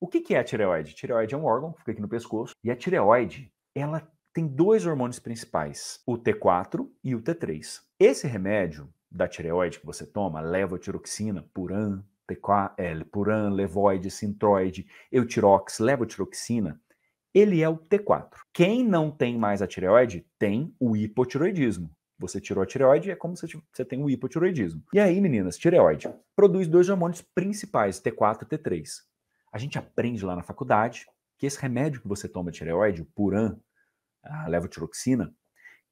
O que, é a tireoide? tireoide é um órgão que fica aqui no pescoço e a tireoide ela tem dois hormônios principais, o T4 e o T3. Esse remédio da tireoide que você toma, levotiroxina, puran, T4, é, puran, levoide, sintroide, eutirox, levotiroxina, ele é o T4. Quem não tem mais a tireoide tem o hipotiroidismo. Você tirou a tireoide, é como se você tem o hipotiroidismo. E aí, meninas, tireoide produz dois hormônios principais, T4 e T3. A gente aprende lá na faculdade que esse remédio que você toma de tireoide, o Puran, a levotiroxina,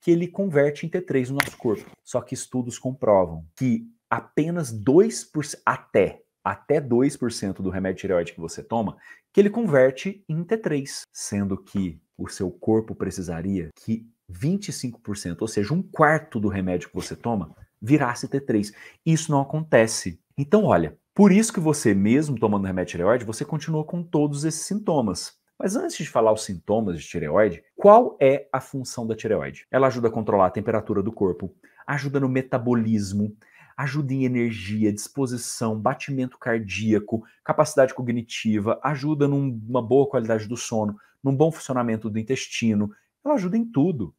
que ele converte em T3 no nosso corpo. Só que estudos comprovam que apenas 2%, até, até 2% do remédio tireoide que você toma, que ele converte em T3, sendo que o seu corpo precisaria que 25%, ou seja, um quarto do remédio que você toma, virasse T3. Isso não acontece. Então, olha, por isso que você mesmo tomando remédio de tireoide, você continua com todos esses sintomas. Mas antes de falar os sintomas de tireoide, qual é a função da tireoide? Ela ajuda a controlar a temperatura do corpo, ajuda no metabolismo, ajuda em energia, disposição, batimento cardíaco, capacidade cognitiva, ajuda numa boa qualidade do sono, num bom funcionamento do intestino, ela ajuda em tudo.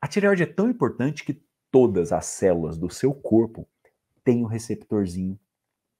A tireoide é tão importante que todas as células do seu corpo têm um receptorzinho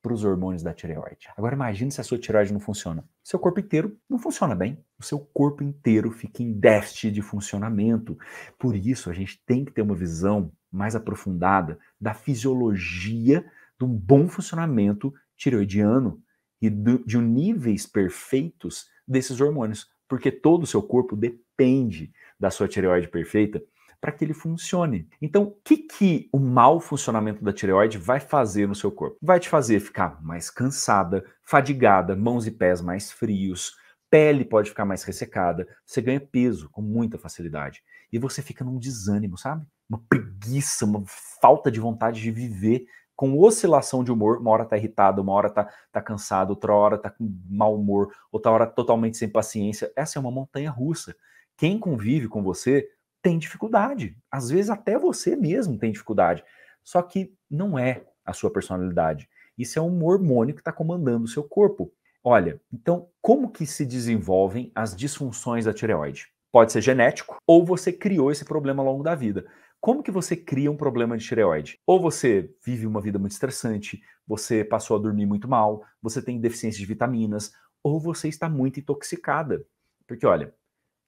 para os hormônios da tireoide. Agora imagine se a sua tireoide não funciona. Seu corpo inteiro não funciona bem. O seu corpo inteiro fica em déficit de funcionamento. Por isso a gente tem que ter uma visão mais aprofundada da fisiologia de um bom funcionamento tireoidiano e do, de um níveis perfeitos desses hormônios, porque todo o seu corpo depende da sua tireoide perfeita para que ele funcione. Então, o que, que o mau funcionamento da tireoide vai fazer no seu corpo? Vai te fazer ficar mais cansada, fadigada, mãos e pés mais frios, pele pode ficar mais ressecada, você ganha peso com muita facilidade. E você fica num desânimo, sabe? Uma preguiça, uma falta de vontade de viver, com oscilação de humor. Uma hora tá irritado, uma hora tá, tá cansado, outra hora tá com mau humor, outra hora totalmente sem paciência. Essa é uma montanha russa. Quem convive com você tem dificuldade. Às vezes até você mesmo tem dificuldade. Só que não é a sua personalidade. Isso é um hormônio que está comandando o seu corpo. Olha, então como que se desenvolvem as disfunções da tireoide? Pode ser genético ou você criou esse problema ao longo da vida. Como que você cria um problema de tireoide? Ou você vive uma vida muito estressante, você passou a dormir muito mal, você tem deficiência de vitaminas, ou você está muito intoxicada. Porque olha,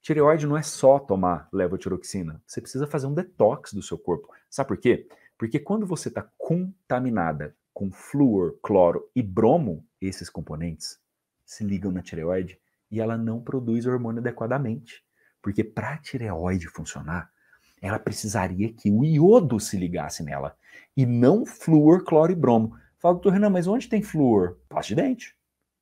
Tireoide não é só tomar levotiroxina. Você precisa fazer um detox do seu corpo. Sabe por quê? Porque quando você está contaminada com flúor, cloro e bromo, esses componentes se ligam na tireoide e ela não produz hormônio adequadamente. Porque para a tireoide funcionar, ela precisaria que o iodo se ligasse nela e não flúor, cloro e bromo. Fala, doutor Renan, mas onde tem flúor? Pasta de dente.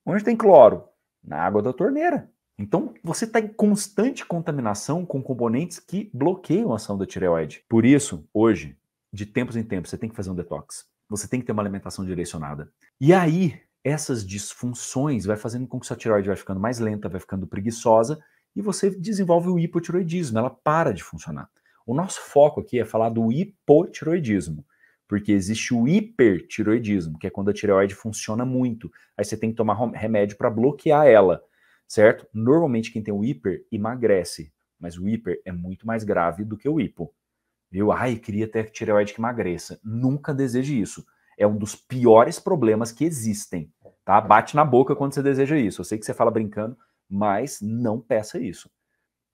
Onde tem cloro? Na água da torneira. Então, você está em constante contaminação com componentes que bloqueiam a ação da tireoide. Por isso, hoje, de tempos em tempos, você tem que fazer um detox. Você tem que ter uma alimentação direcionada. E aí, essas disfunções vai fazendo com que sua tireoide vai ficando mais lenta, vai ficando preguiçosa e você desenvolve o hipotiroidismo, ela para de funcionar. O nosso foco aqui é falar do hipotiroidismo, porque existe o hipertiroidismo, que é quando a tireoide funciona muito. Aí você tem que tomar remédio para bloquear ela certo? Normalmente quem tem o hiper emagrece, mas o hiper é muito mais grave do que o hipo. Viu? Ai, queria ter tireoide que emagreça. Nunca deseje isso. É um dos piores problemas que existem, tá? Bate na boca quando você deseja isso. Eu sei que você fala brincando, mas não peça isso.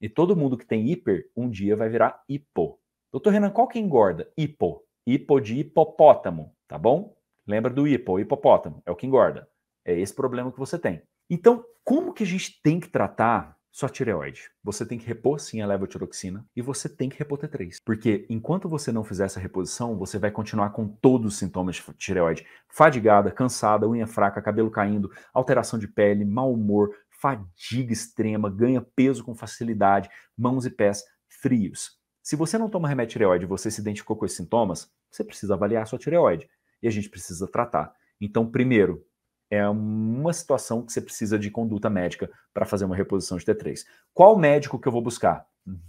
E todo mundo que tem hiper, um dia vai virar hipo. Doutor Renan, qual que engorda? Hipo. Hipo de hipopótamo, tá bom? Lembra do hipo, hipopótamo, é o que engorda. É esse problema que você tem. Então, como que a gente tem que tratar sua tireoide? Você tem que repor sim a levotiroxina e você tem que repor T3. Porque enquanto você não fizer essa reposição, você vai continuar com todos os sintomas de tireoide: fadigada, cansada, unha fraca, cabelo caindo, alteração de pele, mau humor, fadiga extrema, ganha peso com facilidade, mãos e pés frios. Se você não toma remédio tireoide e você se identificou com esses sintomas, você precisa avaliar sua tireoide e a gente precisa tratar. Então, primeiro, é uma situação que você precisa de conduta médica para fazer uma reposição de T3. Qual médico que eu vou buscar?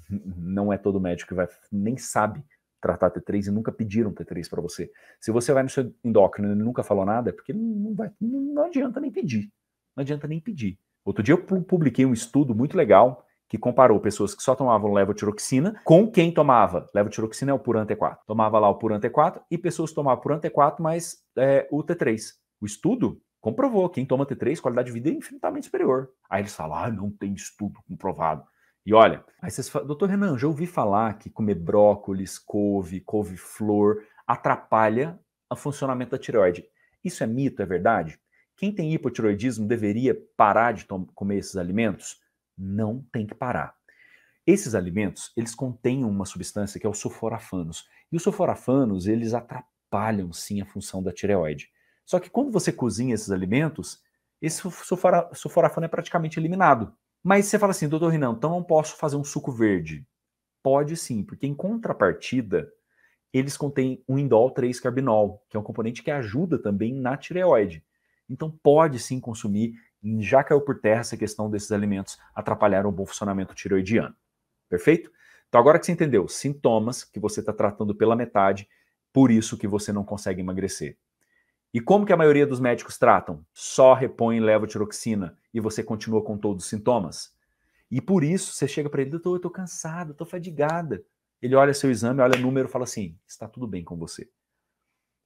Não é todo médico que vai nem sabe tratar T3 e nunca pediram T3 para você. Se você vai no seu endócrino e ele nunca falou nada, é porque não, vai, não adianta nem pedir. Não adianta nem pedir. Outro dia eu publiquei um estudo muito legal que comparou pessoas que só tomavam levotiroxina com quem tomava. Levotiroxina é o Puran T4. Tomava lá o Puran T4 e pessoas que tomavam Puran T4 mais é, o T3. O estudo comprovou, quem toma T3, qualidade de vida é infinitamente superior. Aí eles falam, ah, não tem estudo comprovado. E olha, aí vocês falam, doutor Renan, já ouvi falar que comer brócolis, couve, couve-flor atrapalha o funcionamento da tireoide. Isso é mito, é verdade? Quem tem hipotiroidismo deveria parar de comer esses alimentos? Não tem que parar. Esses alimentos, eles contêm uma substância que é o sulforafanos. E os sulforafanos, eles atrapalham sim a função da tireoide. Só que quando você cozinha esses alimentos, esse sulforafano é praticamente eliminado. Mas você fala assim, doutor Rinan, então não posso fazer um suco verde. Pode sim, porque em contrapartida, eles contêm um indol 3-carbinol, que é um componente que ajuda também na tireoide. Então pode sim consumir, já caiu por terra essa questão desses alimentos atrapalhar um bom funcionamento tireoidiano. Perfeito? Então agora que você entendeu, sintomas que você está tratando pela metade, por isso que você não consegue emagrecer. E como que a maioria dos médicos tratam? Só repõe levotiroxina e você continua com todos os sintomas. E por isso você chega para ele, doutor, eu tô cansado, estou tô fadigada. Ele olha seu exame, olha o número, fala assim: está tudo bem com você.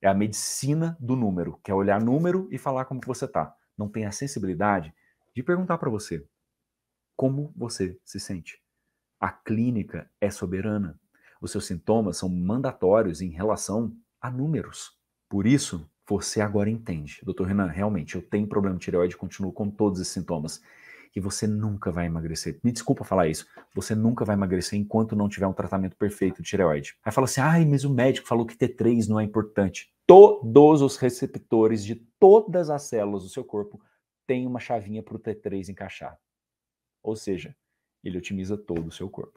É a medicina do número, que é olhar número e falar como que você tá. Não tem a sensibilidade de perguntar para você como você se sente. A clínica é soberana. Os seus sintomas são mandatórios em relação a números. Por isso, você agora entende, doutor Renan, realmente eu tenho problema de tireoide, continuo com todos esses sintomas. E você nunca vai emagrecer. Me desculpa falar isso. Você nunca vai emagrecer enquanto não tiver um tratamento perfeito de tireoide. Aí fala assim: ai, mas o médico falou que T3 não é importante. Todos os receptores de todas as células do seu corpo têm uma chavinha para o T3 encaixar. Ou seja, ele otimiza todo o seu corpo.